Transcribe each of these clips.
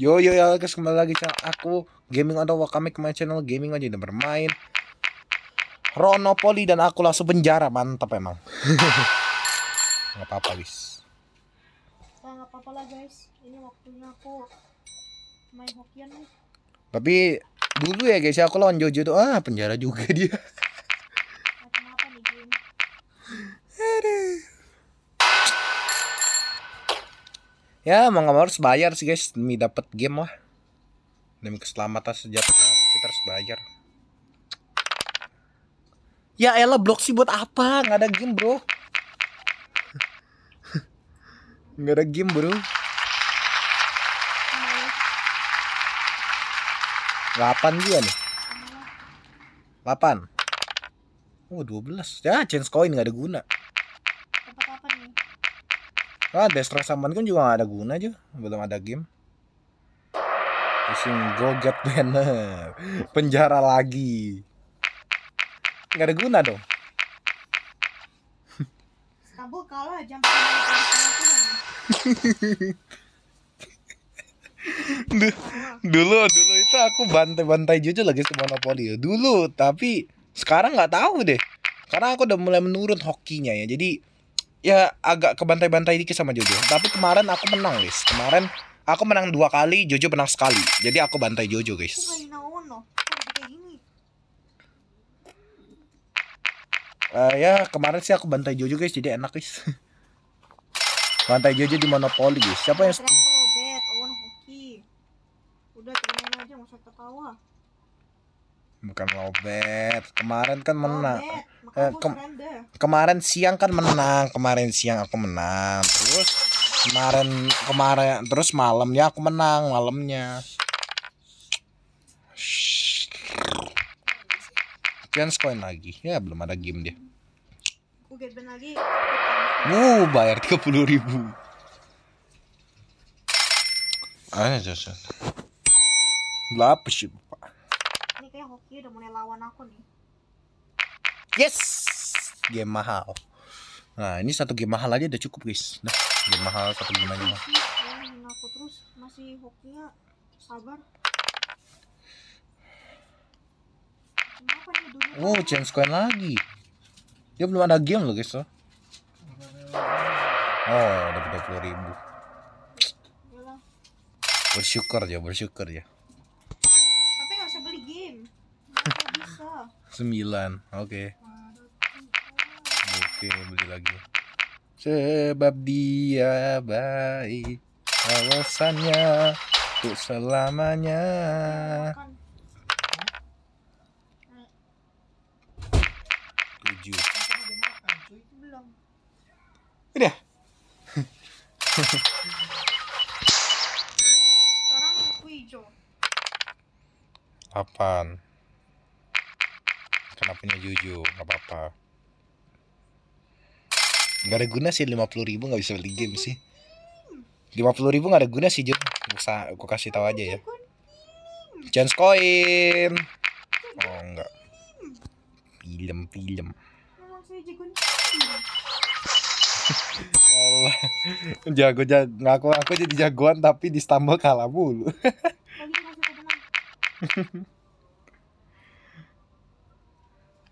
Yo yo yo guys kembali lagi channel aku gaming atau wakame ke my channel gaming aja udah bermain Ronopoli dan aku langsung penjara mantap emang nggak apa-apa guys nah, apa-apa lah guys ini waktunya aku main hokian nih tapi dulu ya guys ya, aku lawan Jojo tuh ah penjara juga dia ya mau nggak mau harus bayar sih guys demi dapat game lah demi keselamatan sejahtera kita harus bayar ya elah blok sih buat apa nggak ada game bro nggak ada game bro delapan dia nih delapan oh dua belas ya chance coin nggak ada guna Ah, Destroy Summon kan juga gak ada guna aja, belum ada game. Pusing goget banner, penjara lagi. Gak ada guna dong. kalah jam dulu dulu itu aku bantai-bantai jujur lagi sama monopoli dulu tapi sekarang nggak tahu deh karena aku udah mulai menurun hokinya ya jadi ya agak kebantai-bantai dikit sama Jojo. Tapi kemarin aku menang, guys. Kemarin aku menang dua kali, Jojo menang sekali. Jadi aku bantai Jojo, guys. Uh, ya kemarin sih aku bantai Jojo guys jadi enak guys bantai Jojo di monopoli guys siapa yang bukan lobet kemarin kan menang eh, ke kemarin siang kan menang kemarin siang aku menang terus kemarin kemarin terus malamnya aku menang malamnya chance coin lagi ya belum ada game dia lagi Uh, bayar tiga puluh ribu Ayo, jasa. Lapis, Pak kayak hoki udah mulai lawan aku nih. Yes, game mahal. Nah ini satu game mahal aja udah cukup guys. Nah game mahal satu game aja. Aku sabar. Oh, James Coin lagi. Dia belum ada game loh, guys. Oh, ada ya, 20 ribu. Bersyukur ya, bersyukur ya. Sembilan, oke. Okay. Oke, okay, beli lagi. Sebab dia baik, alasannya untuk selamanya. Tujuh. Udah. Sekarang aku hijau. Apaan? kenapanya juju, nggak apa-apa nggak ada guna sih lima puluh ribu nggak bisa beli game sih Lima puluh ribu nggak ada guna sih Jojo bisa aku kasih tahu aja ya chance coin oh enggak film film Allah jago jago ngaku aku jadi jagoan tapi di stumble kalah mulu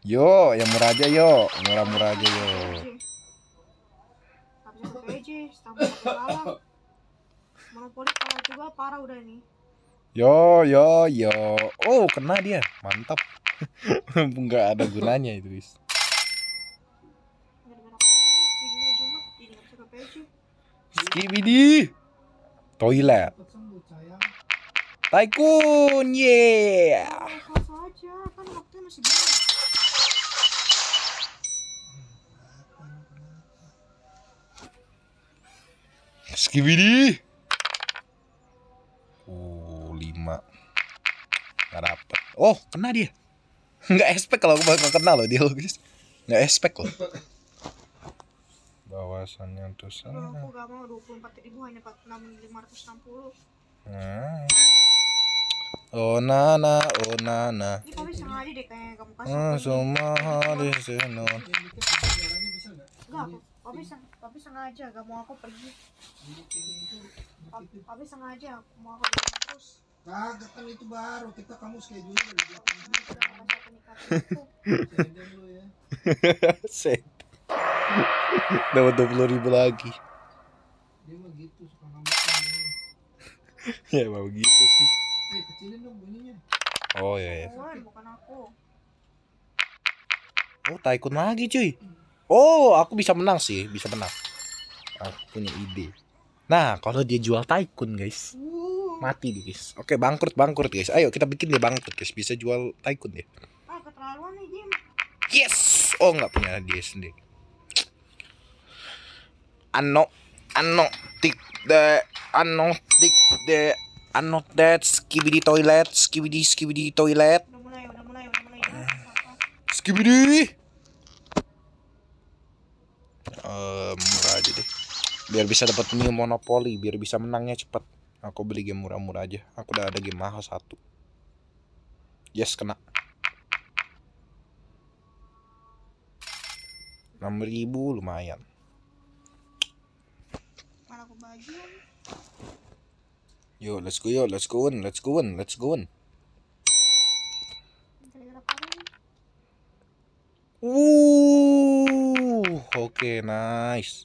Yo, yang murah aja yo, murah-murah aja yo. Monopoli kalah juga parah udah ini. Yo yo yo. Oh, kena dia. Mantap. Enggak ada gunanya itu, guys. Skibidi. Toilet. Tycoon, yeah. Iya, kan waktunya masih banyak. Skibidi. Uh, 5. Gak dapet. Oh, kena dia. Gak expect kalau aku bakal kena loh dia loh, guys. Gak expect loh. Bawasannya untuk sana. Kalau Aku gak mau 24 ribu hanya 46.560. Nah. Oh nana, oh nana. Ini kami sengaja deh kayak kamu kasih. Ah, semua di sini. Enggak, kami sengaja tapi sengaja gak mau aku pergi tapi sengaja aku mau aku pergi terus kagak kan itu baru kita kamu schedule dari belakang dulu ya set dapat dua puluh ribu lagi dia mah gitu suka kan, ya mau gitu sih eh kecilin dong bunyinya oh iya ya, ya. bukan aku oh lagi cuy Oh, aku bisa menang sih, bisa menang. Aku punya ide. Nah, kalau dia jual tycoon, guys. Mati dia, guys. Oke, bangkrut, bangkrut, guys. Ayo kita bikin dia bangkrut, guys. Bisa jual tycoon dia. Ah, yes. Oh, nggak punya dia sendiri. Ano, ano, tik de, ano, tik de, ano, that, skibidi toilet, skibidi, skibidi toilet. Udah mulai, Skibidi. biar bisa dapat new monopoli biar bisa menangnya cepat aku beli game murah-murah aja aku udah ada game mahal satu yes kena 6000 lumayan yo let's go yo let's go in let's go in let's go in Wuh, oke okay, nice.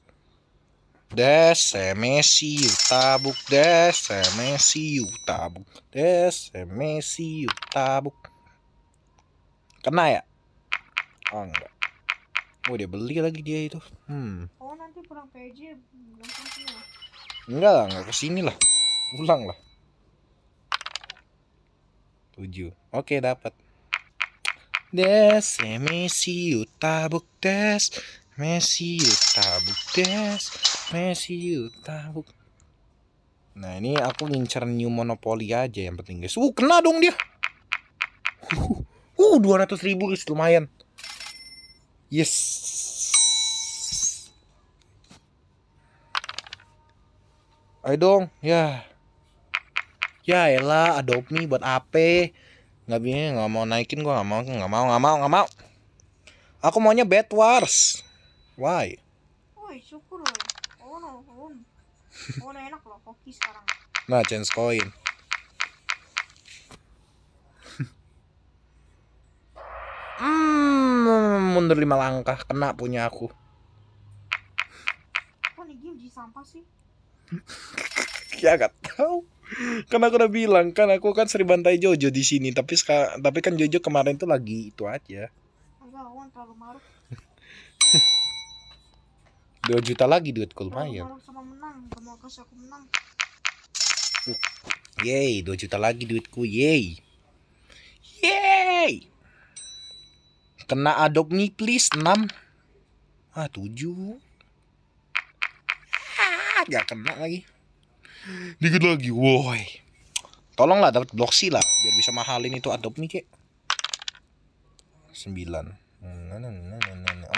Des, Desemesiu, tabuk, Des, desemesiu, tabuk, Des, desemesiu, tabuk. Kena ya? Oh enggak. Oh dia beli lagi dia itu. Hmm. Oh nanti pulang PJ ya, belum ya? Enggak lah, enggak kesini lah. Pulang lah. Tujuh. Oke dapat. Des, Desemesiu, tabuk, des. Messi tabuk guys. Messi tabuk Nah ini aku ngincer New Monopoly aja yang penting guys Uh kena dong dia Uh, dua 200 ribu guys lumayan Yes Ayo dong ya Ya elah adopt me buat AP Gak bingung gak mau naikin gue gak mau gak mau gak mau gak mau Aku maunya Bed Wars Why? Woi, syukur loh. Oh, no, oh. Oh, enak loh koki sekarang. Nah, change coin. hmm, mundur lima langkah kena punya aku. Kok nih game di sampah sih? ya gak tahu kan aku udah bilang kan aku kan sering bantai Jojo di sini tapi tapi kan Jojo kemarin tuh lagi itu aja enggak aku kan terlalu maruk 2 juta lagi duitku lumayan. Barang sama menang, kamu kasih aku menang. Yeay, 2 juta lagi duitku, yeay. Yeay. Kena adopt me please 6. Ah, 7. Ah, gak kena lagi. Dikit lagi, woi. Tolonglah dapat blok C lah biar bisa mahalin itu adopt me, Cek. 9.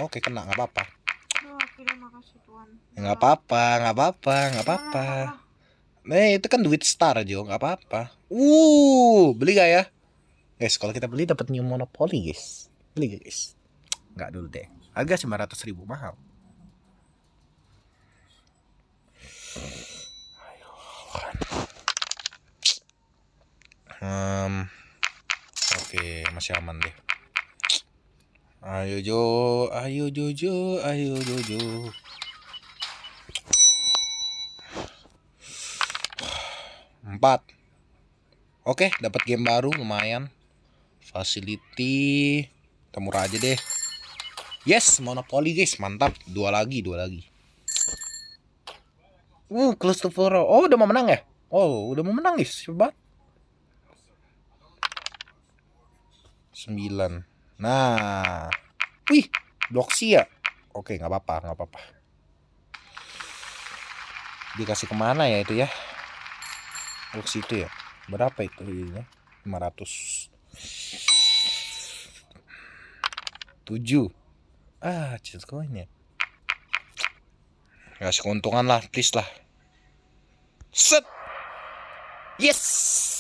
Oke, kena enggak apa-apa. Ya, nggak apa-apa nggak iya, apa-apa nggak apa-apa Eh itu kan duit star Jo, nggak apa-apa. Uh, beli gak ya? Guys, kalau kita beli dapat new monopoly guys. Beli gak guys? Nggak dulu deh. Harga ratus ribu mahal. Um, Oke, okay, masih aman deh. Ayo Jo, ayo Jojo, ayo Jojo. Empat. Oke, dapat game baru lumayan. Facility, temur aja deh. Yes, monopoli guys, mantap. Dua lagi, dua lagi. Uh, close four. Oh, udah mau menang ya? Oh, udah mau menang guys, coba. Sembilan. Nah, wih, blok ya. Oke, nggak apa-apa, nggak apa-apa. Dikasih kemana ya itu ya? Blok situ itu ya. Berapa itu ininya? 500. 7. Ah, cheat coin ya. Kasih keuntungan lah, please lah. Set. Yes.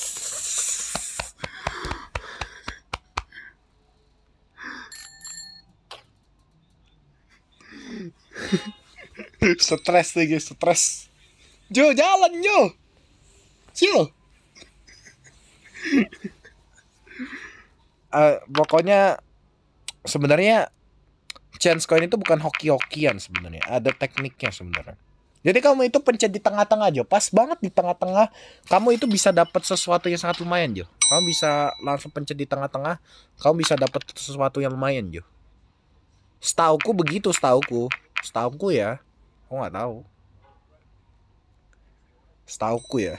stres lagi stres Jo jalan Jo chill uh, eh, pokoknya sebenarnya chance coin itu bukan hoki-hokian sebenarnya ada tekniknya sebenarnya jadi kamu itu pencet di tengah-tengah Jo pas banget di tengah-tengah kamu itu bisa dapat sesuatu yang sangat lumayan Jo kamu bisa langsung pencet di tengah-tengah kamu bisa dapat sesuatu yang lumayan Jo setauku begitu setauku setauku ya aku nggak tahu setauku ya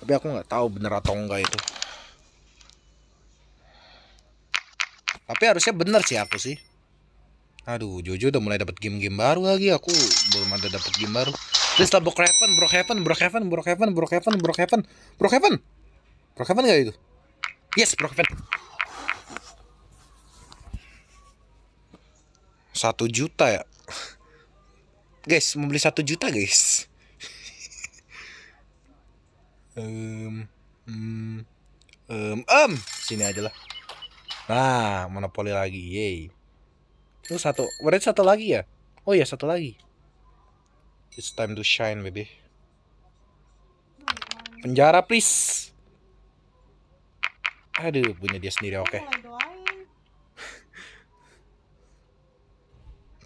tapi aku nggak tahu bener atau enggak itu tapi harusnya bener sih aku sih aduh Jojo udah mulai dapat game-game baru lagi aku belum ada dapat game baru terus Kevin, bro Kevin, bro Kevin, bro Kevin, bro Kevin gak itu yes bro Kevin. satu juta ya guys mau beli satu juta guys um, um, um, sini aja lah nah monopoli lagi yay itu satu berarti satu lagi ya oh ya satu lagi it's time to shine baby penjara please aduh punya dia sendiri oke okay. oke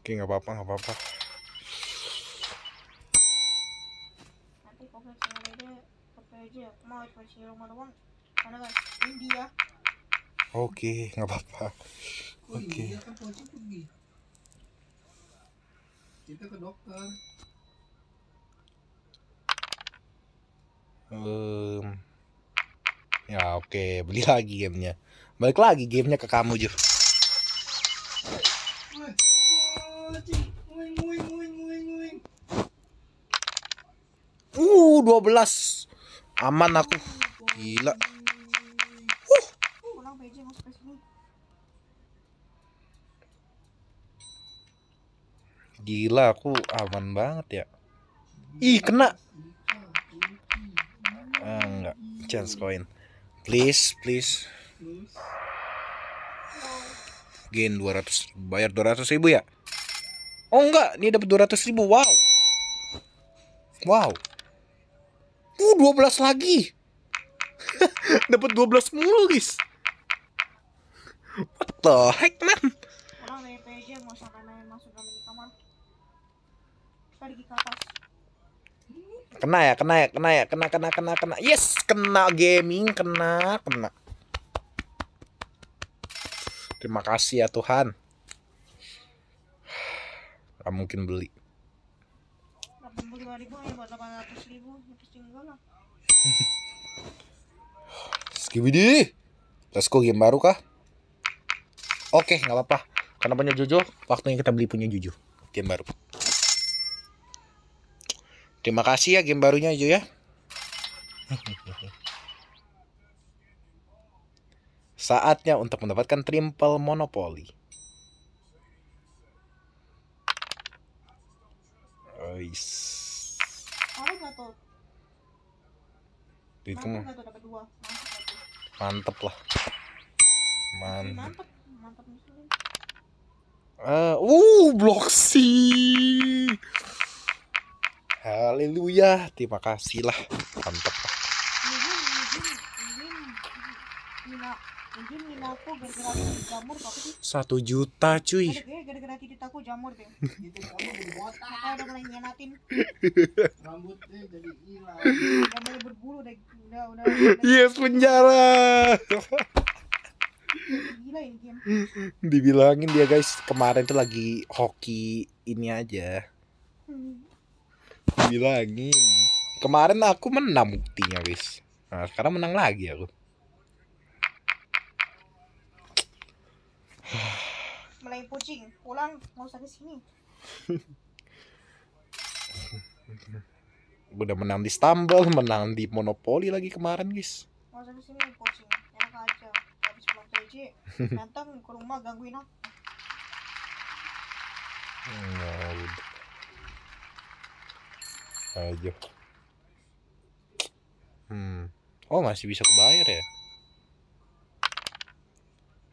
okay, nggak apa-apa nggak apa-apa Kan oke, nggak apa-apa. Iya, oke. Kan Kita ke dokter. Um, ya oke, okay. beli lagi gamenya. Balik lagi gamenya ke kamu, Jur. Uh, dua belas aman aku gila gila aku aman banget ya ih kena ah, enggak chance coin please please gain 200 bayar 200 ribu ya oh enggak ini dapat 200 ribu wow wow 12 lagi. Dapat 12 mulu, guys. What the heck, man? Kena ya, kena ya, kena ya, kena, kena, kena, kena. Yes, kena gaming, kena, kena. Terima kasih ya Tuhan. Gak mungkin beli ya buat 800 Skibidi Let's go game baru kah? Oke, okay, nggak apa-apa. Karena punya Jojo, waktunya kita beli punya Jojo. Game baru. Terima kasih ya game barunya Jojo ya. Saatnya untuk mendapatkan triple monopoli. Nice. itu mah mantep lah mantep Eh, uh, uh blok sih. haleluya terima kasih lah mantep Satu juta cuy. Yes gitu, iya, penjara. Dibilangin dia guys kemarin tuh lagi hoki ini aja. Dibilangin. Kemarin aku menang buktinya guys. Nah sekarang menang lagi aku. kayak kucing pulang nggak usah ke sini udah menang di stumble menang di monopoli lagi kemarin guys nggak usah ke sini kucing enak aja habis pulang kerja datang ke rumah gangguin aku aja hmm oh masih bisa kebayar ya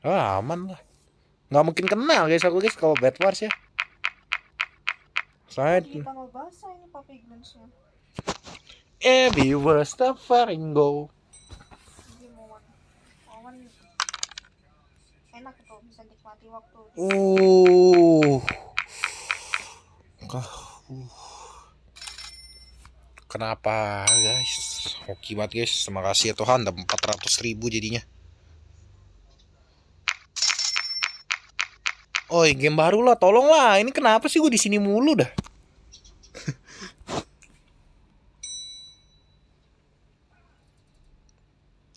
ah aman lah nggak mungkin kenal guys aku guys kalau Bad Wars ya saya Every worst of Faringo enak itu bisa nikmati waktu uh. uh kenapa guys Hoki banget guys terima kasih ya Tuhan udah 400 ribu jadinya Oi, oh, iya, game baru lah, tolong lah. Ini kenapa sih gue di sini mulu dah?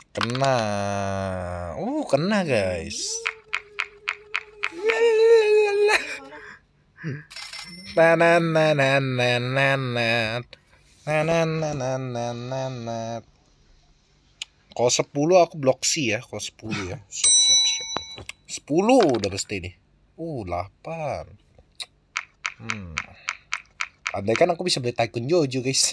kena. Oh, kena guys. Kalau 10 aku blok C ya, kalau 10 ya. Siap siap siap. 10 udah pasti nih. Uh, 8. Hmm. Andai kan aku bisa beli Tycoon Jojo, guys.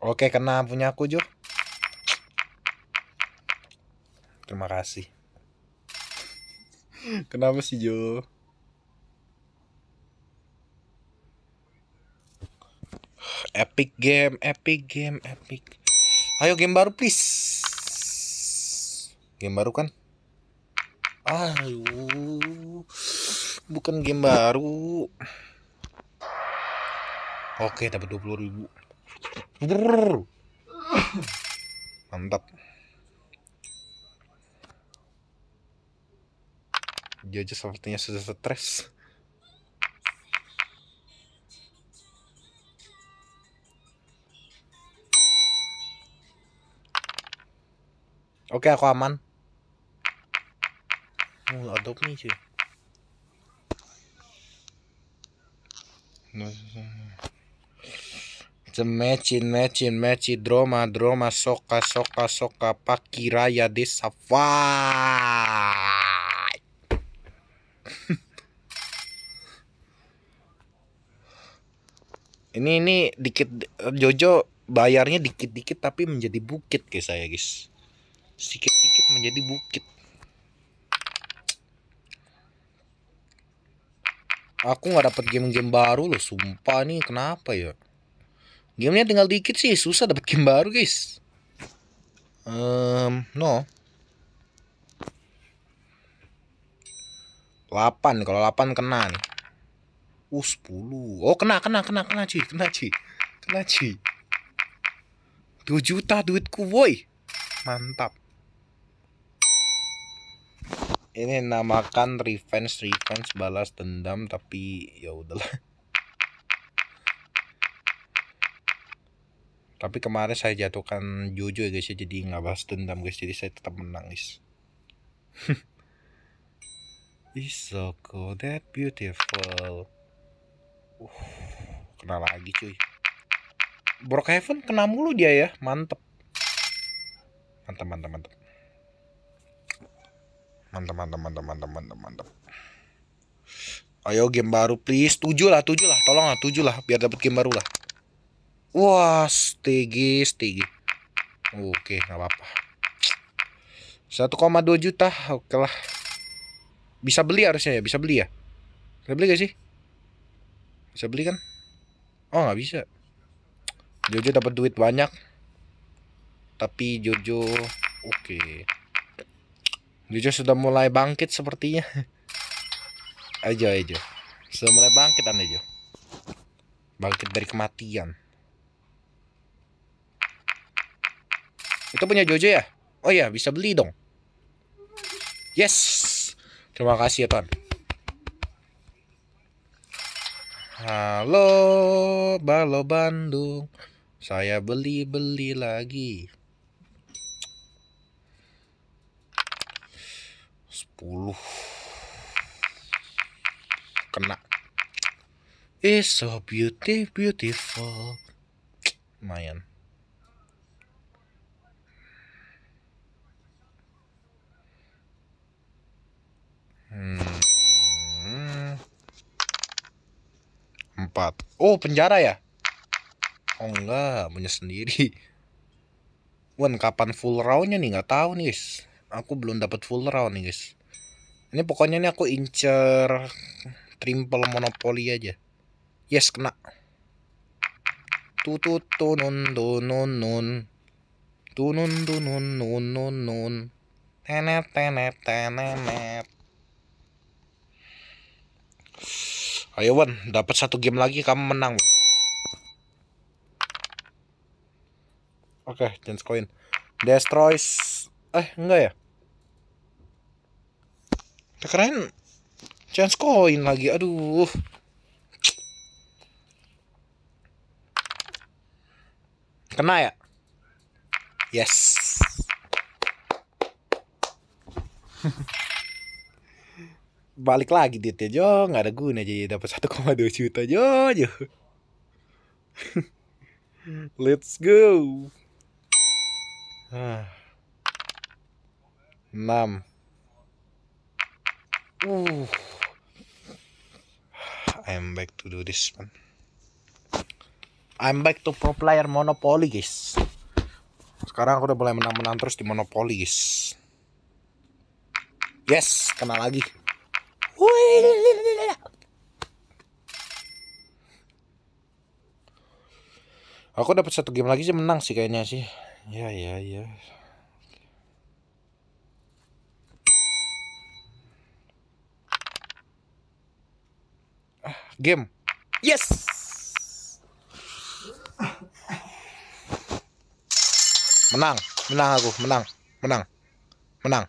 Oke, kena punya aku, Jo. Terima kasih. Kenapa sih, Jo? Epic game, epic game, epic. Ayo game baru please. Game baru kan? Ayo, Bukan game baru. Oke, dapat 20.000. Mantap. Dia aja sepertinya sudah stres. Oke, aku aman. Oh, adopt nih cuy. Matchin, matchin, matchin, drama, drama, soka, soka, soka, pakiraya di fight. ini ini dikit Jojo bayarnya dikit-dikit tapi menjadi bukit kayak saya guys sikit-sikit menjadi bukit. Aku nggak dapat game-game baru loh, sumpah nih kenapa ya? Gamenya tinggal dikit sih, susah dapat game baru guys. Um, no. 8 kalau 8 kena nih. Uh 10. Oh kena kena kena kena cuy, kena cuy. Kena cuy. 2 juta duitku boy. Mantap ini namakan revenge revenge balas dendam tapi ya udahlah tapi kemarin saya jatuhkan Jojo ya guys ya jadi nggak balas dendam guys jadi saya tetap menangis is so cool, that beautiful. Uh, kena lagi cuy. Brockhaven kena mulu dia ya, mantep. Mantep mantep mantep mantap mantap mantap mantap mantap mantap ayo game baru please tujuh lah tujuh lah tolong lah tujuh lah biar dapat game baru lah wah stegi stegi oke nggak apa-apa 1,2 juta oke lah bisa beli harusnya ya bisa beli ya bisa beli gak sih bisa beli kan oh nggak bisa Jojo dapat duit banyak tapi Jojo oke okay. Jojo sudah mulai bangkit sepertinya. Ajo, ajo. Sudah mulai bangkit Anda, Jo. Bangkit dari kematian. Itu punya Jojo ya? Oh ya, bisa beli dong. Yes. Terima kasih ya, Ton. Halo, Balo Bandung. Saya beli-beli lagi. kena eh so beauty, beautiful lumayan hmm. empat oh penjara ya oh enggak punya sendiri Wan kapan full roundnya nih nggak tahu nih guys aku belum dapat full round nih guys ini pokoknya ini aku incer triple monopoli aja yes kena tutut tunun tunun nun tunun tunun nun nun tenet tenet tenet ayo Wan dapat satu game lagi kamu menang Oke, okay, change coin. Destroys eh enggak ya? ya keren chance coin lagi aduh kena ya yes balik lagi dit ya Jo nggak ada guna jadi dapat 1,2 juta Jo Jo let's go 6 ah. Uh. I'm back to do this man. I'm back to pro player Monopoly guys. Sekarang aku udah mulai menang-menang terus di Monopoly guys. Yes, kena lagi. Aku dapat satu game lagi sih menang sih kayaknya sih. Ya ya ya. Game. Yes! Menang, menang aku, menang, menang, menang.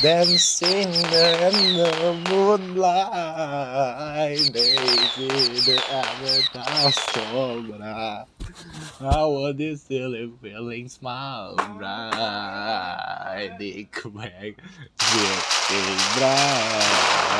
Dancing in the moonlight, naked the castle, bruh. How this silly feeling smile, bruh. Dick back, dick, bruh.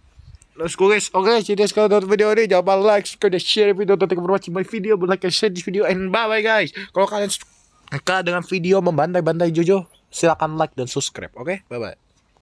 Let's go guys. Oke, okay, jadi kalau nonton video ini jangan lupa like, subscribe, dan share video untuk informasi my video, like, and share this video and bye bye guys. Kalau kalian suka dengan video membantai-bantai Jojo, silakan like dan subscribe. Oke, okay? bye bye.